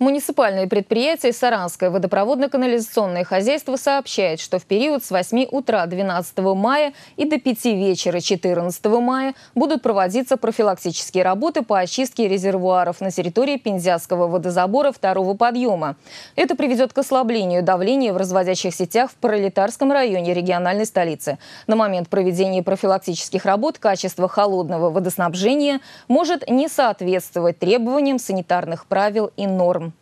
Муниципальное предприятие Саранское водопроводно-канализационное хозяйство сообщает, что в период с 8 утра 12 мая и до 5 вечера 14 мая будут проводиться профилактические работы по очистке резервуаров на территории Пензяского водозабора второго подъема. Это приведет к ослаблению давления в разводящих сетях в Пролетарском районе региональной столицы. На момент проведения профилактических работ качество холодного водоснабжения может не соответствовать требованиям санитарных правил и норм.